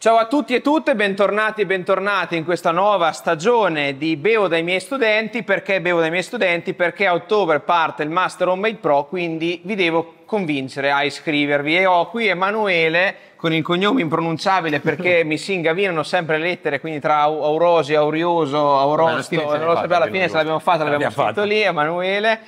Ciao a tutti e tutte, bentornati e bentornati in questa nuova stagione di Bevo dai miei studenti. Perché bevo dai miei studenti? Perché a ottobre parte il Master Homemade Pro, quindi vi devo convincere a iscrivervi. E ho qui Emanuele con il cognome impronunciabile perché mi si ingavinano sempre le lettere, quindi tra Aurosi, Aurioso, Aurosto, Beh, alla fine, se l'abbiamo fatta, l'abbiamo, fatto, l'abbiamo scritto lì, Emanuele.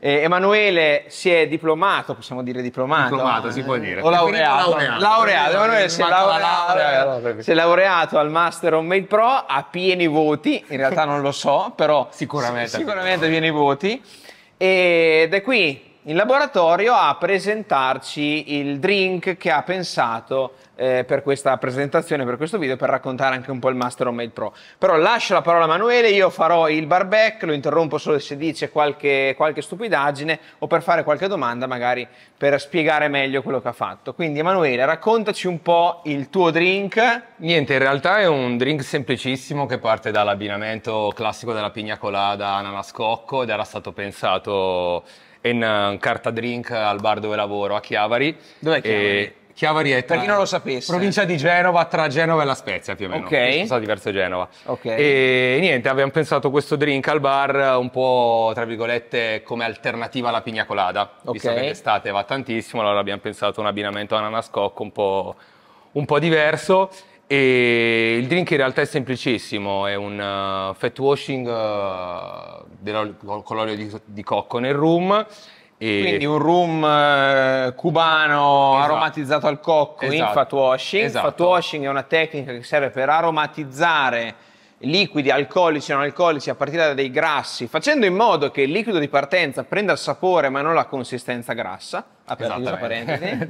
Eh, Emanuele si è diplomato, possiamo dire diplomato? Diplomato, si può eh, dire. O laureato. Laureato. Emanuele si è laureato, si è laureato al Master on Made Pro a pieni voti, in realtà non lo so, però sicuramente, sicuramente a pieni voti. Ed è qui in laboratorio a presentarci il drink che ha pensato eh, per questa presentazione, per questo video, per raccontare anche un po' il Master Made Pro. Però lascio la parola a Manuele, io farò il barbecue, lo interrompo solo se dice qualche, qualche stupidaggine o per fare qualche domanda magari per spiegare meglio quello che ha fatto. Quindi Emanuele, raccontaci un po' il tuo drink. Niente, in realtà è un drink semplicissimo che parte dall'abbinamento classico della pigna colada ananas cocco ed era stato pensato in eh, carta drink al bar dove lavoro a Chiavari. Dov'è Chiavari? Chiavari è tra... Per chi non lo sapesse. Provincia di Genova, tra Genova e La Spezia più o meno. Ok. Sono stato verso Genova. Ok. E niente, abbiamo pensato questo drink al bar un po', tra virgolette, come alternativa alla pigna colada. Ok. Visto che l'estate va tantissimo, allora abbiamo pensato un abbinamento ananas cocco un po', un po' diverso e il drink in realtà è semplicissimo, è un uh, fat washing uh, con l'olio di, di, cocco nel rum. E... Quindi un rum eh, cubano esatto. aromatizzato al cocco esatto. in fat washing. Esatto. Fat washing è una tecnica che serve per aromatizzare liquidi alcolici e non alcolici a partire da dei grassi, facendo in modo che il liquido di partenza prenda il sapore ma non la consistenza grassa, aperta parentesi.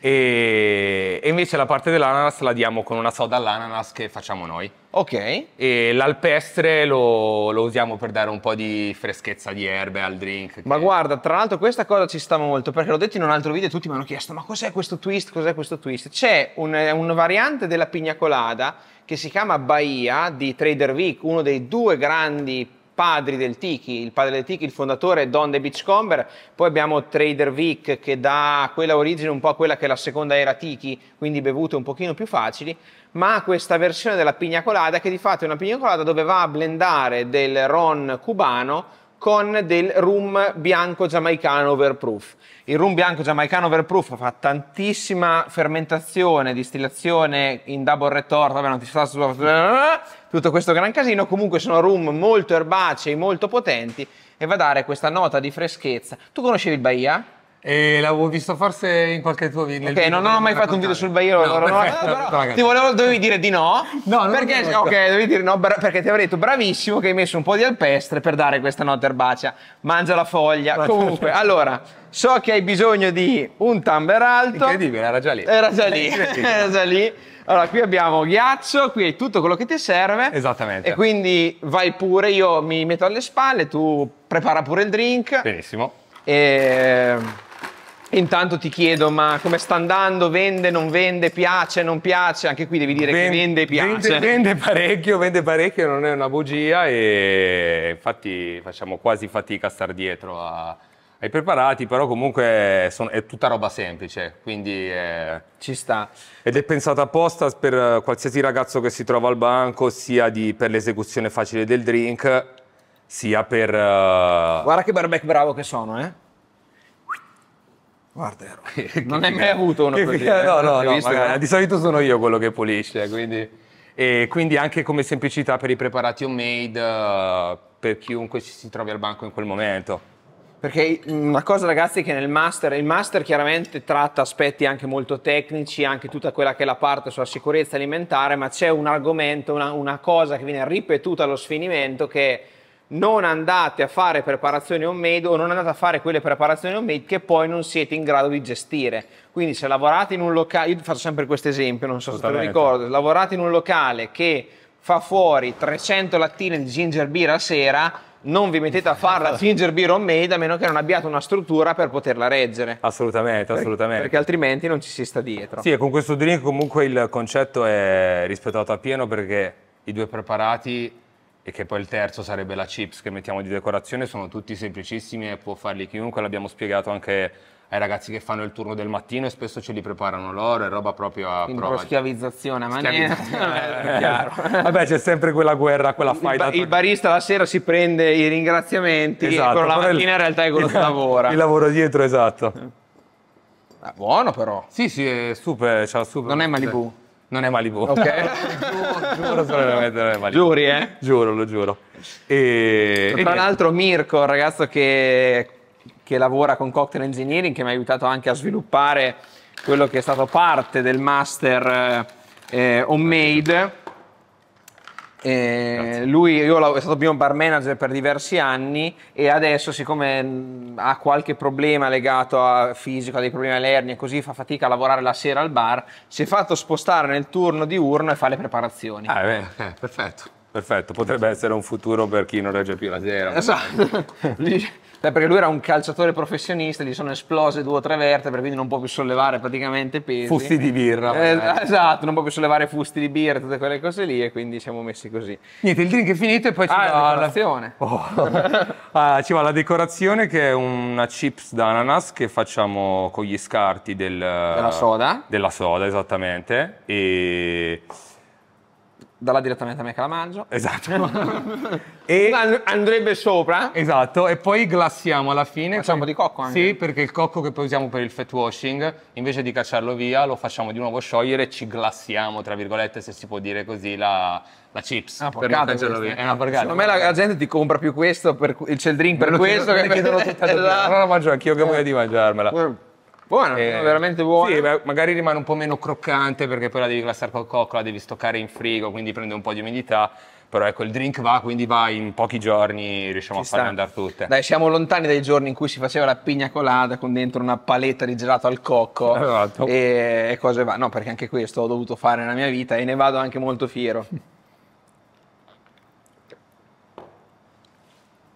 e, e, invece la parte dell'ananas la diamo con una soda all'ananas che facciamo noi. Ok. E l'alpestre lo, lo usiamo per dare un po' di freschezza di erbe al drink. Che... Ma guarda, tra l'altro questa cosa ci sta molto, perché l'ho detto in un altro video e tutti mi hanno chiesto ma cos'è questo twist, cos'è questo twist? C'è un, una variante della pigna colada che si chiama Bahia di Trader Vic, uno dei due grandi padri del Tiki, il padre del Tiki, il fondatore Don De Beachcomber, poi abbiamo Trader Vic che dà quella origine un po' a quella che è la seconda era Tiki, quindi bevute un pochino più facili, ma questa versione della pigna colada che di fatto è una pigna colada dove va a blendare del ron cubano con del rum bianco giamaicano overproof. Il rum bianco giamaicano overproof fa tantissima fermentazione, distillazione in double retort, vabbè non ti sta tutto questo gran casino, comunque sono rum molto erbacei, molto potenti e va a dare questa nota di freschezza. Tu conoscevi il Bahia? E l'avevo visto forse in qualche tuo video. Ok, non, non, ho mai fatto un video sul Bairo. No, allora, no, però, ti volevo, dovevi dire di no. No, non perché, non ok, dovevi dire no bra- perché ti avrei detto bravissimo che hai messo un po' di alpestre per dare questa nota erbacea. Mangia la foglia. Mangia Comunque, allora, so che hai bisogno di un tamber alto. Incredibile, era già lì. Era già lì. era già lì. Allora, qui abbiamo ghiaccio, qui hai tutto quello che ti serve. Esattamente. E quindi vai pure, io mi metto alle spalle, tu prepara pure il drink. Benissimo. E... Ehm, Intanto ti chiedo, ma come sta andando? Vende, non vende, piace, non piace? Anche qui devi dire vende, che vende, piace. Vende, vende, parecchio, vende parecchio, non è una bugia e infatti facciamo quasi fatica a stare dietro a, ai preparati, però comunque son, è tutta roba semplice, quindi è, ci sta. Ed è pensata apposta per qualsiasi ragazzo che si trova al banco, sia di, per l'esecuzione facile del drink, sia per... Uh... Guarda che barbec bravo che sono, eh? Guarda, ero. non hai mai avuto uno così. Eh? no, no, no, visto, magari, eh? di solito sono io quello che pulisce, quindi, e quindi anche come semplicità per i preparati homemade uh, per chiunque si, trovi al banco in quel momento. Perché una cosa ragazzi che nel master, il master chiaramente tratta aspetti anche molto tecnici, anche tutta quella che è la parte sulla sicurezza alimentare, ma c'è un argomento, una, una cosa che viene ripetuta allo sfinimento che non andate a fare preparazioni on-made o non andate a fare quelle preparazioni on-made che poi non siete in grado di gestire. Quindi se lavorate in un locale, io faccio sempre questo esempio, non so se te lo ricordo, lavorate in un locale che fa fuori 300 lattine di ginger beer a sera, non vi mettete a farla ginger beer on made a meno che non abbiate una struttura per poterla reggere. Assolutamente, assolutamente. Perché altrimenti non ci si sta dietro. Sì, e con questo drink comunque il concetto è rispettato appieno perché i due preparati e che poi il terzo sarebbe la chips che mettiamo di decorazione, sono tutti semplicissimi e può farli chiunque, l'abbiamo spiegato anche ai ragazzi che fanno il turno del mattino e spesso ce li preparano loro, è roba proprio a Quindi prova. schiavizzazione, ma niente. Eh, Vabbè, c'è sempre quella guerra, quella fai Il, ba- il barista la sera si prende i ringraziamenti esatto, però la mattina il, in realtà è quello il, che lavora. Il lavoro dietro, esatto. Ah, buono però. Sì, sì, è super, cioè, super. Non è Malibu. Non è Malibu. Ok. giuro, solamente non è Malibu. Giuri, eh? Giuro, lo giuro. E, tra l'altro Mirko, un ragazzo che, che lavora con Cocktail Engineering, che mi ha aiutato anche a sviluppare quello che è stato parte del master eh, eh homemade eh, lui io, è stato mio bar manager per diversi anni e adesso siccome mm, ha qualche problema legato a fisico, ha dei problemi alle e così fa fatica a lavorare la sera al bar, si è fatto spostare nel turno diurno e fa le preparazioni. Ah, bene, eh, perfetto. Perfetto, potrebbe essere un futuro per chi non regge più la sera. Esatto. perché lui era un calciatore professionista, gli sono esplose due o tre vertebre, quindi non può più sollevare praticamente pesi. Fusti di birra. Eh, esatto, non può più sollevare fusti di birra, e tutte quelle cose lì, e quindi siamo messi così. Niente, il drink è finito e poi ci ah, va la decorazione. Oh. ah, ci va la decorazione che è una chips d'ananas che facciamo con gli scarti del, della soda. Della soda, esattamente. E dalla direttamente a me che la mangio. Esatto. e andrebbe sopra. Esatto, e poi glassiamo alla fine. Facciamo un po' di cocco anche. Sì, perché il cocco che poi usiamo per il fat washing, invece di cacciarlo via, lo facciamo di nuovo sciogliere e ci glassiamo, tra virgolette, se si può dire così, la, la chips. Ah, per non cacciarlo via. È una porcata. Secondo me la, la, gente ti compra più questo, per, il cell drink per, per questo, che, che chiedono tutta la Allora mangio anch'io che eh. voglio di mangiarmela. Mm. Buona, eh, veramente buona. Sì, magari rimane un po' meno croccante perché poi la devi glassare col cocco, la devi stoccare in frigo, quindi prende un po' di umidità però ecco il drink va quindi va in pochi giorni riusciamo Ci a farle andare tutte dai siamo lontani dai giorni in cui si faceva la pigna colada con dentro una paletta di gelato al cocco esatto. e, e cose va no perché anche questo ho dovuto fare nella mia vita e ne vado anche molto fiero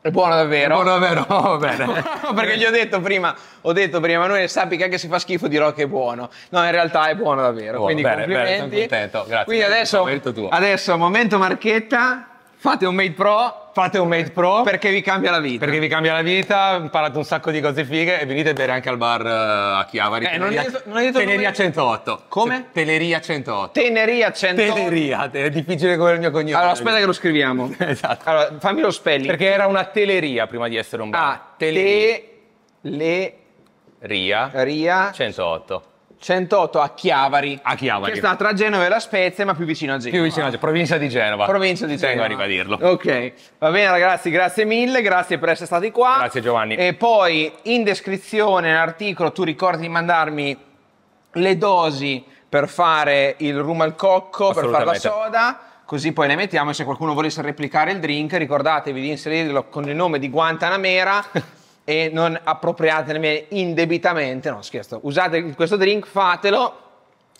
È buono davvero. È buono davvero, va oh, bene. Perché gli ho detto prima, ho detto prima, Emanuele, sappi che anche se fa schifo dirò che è buono. No, in realtà è buono davvero. Buono, Quindi bene, complimenti. Bene, sono contento, grazie. Quindi adesso, adesso momento marchetta. Fate un Mate Pro. Fate un Mate Pro. Perché vi cambia la vita. Perché vi cambia la vita, imparate un sacco di cose fighe e venite a bere anche al bar eh, a Chiavari. Eh, non, hai detto, non hai detto Teneria 108. Come? Teleria 108. Teneria 108. Teneria, è difficile come il mio cognome. Allora aspetta che lo scriviamo. esatto. Allora fammi lo spelling. Perché era una teleria prima di essere un bar. Ah, teleria. Te le ria. Ria. 108. 108 a Chiavari. A Chiavari. Che sta tra Genova e la Spezia, ma più vicino a Genova. Più vicino a Genova, provincia di Genova. Provincia di Genova. Tengo a ribadirlo. Ok. Va bene ragazzi, grazie mille, grazie per essere stati qua. Grazie Giovanni. E poi in descrizione, nell'articolo, tu ricordi di mandarmi le dosi per fare il rum al cocco, per fare la soda così poi le mettiamo e se qualcuno volesse replicare il drink ricordatevi di inserirlo con il nome di Guantanamera e non appropriatene indebitamente, no scherzo, usate questo drink, fatelo,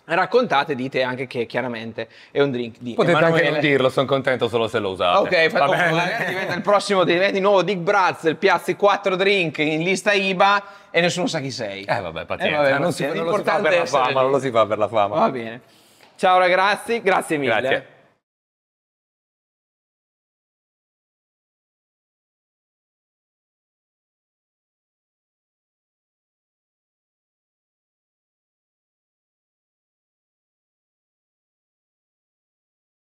raccontate, dite anche che chiaramente è un drink di Potete Emanuele. anche non dirlo, sono contento solo se lo usate. Ok, fa- oh, magari diventa il prossimo, diventa il nuovo Dick Brazzel, piazzi quattro drink in lista IBA e nessuno sa chi sei. Eh vabbè, eh, pazienza, eh, vabbè, non, si, non lo si fa per la fama, non lo si fa per la fama. Va bene. Ciao ragazzi, grazie mille. Grazie.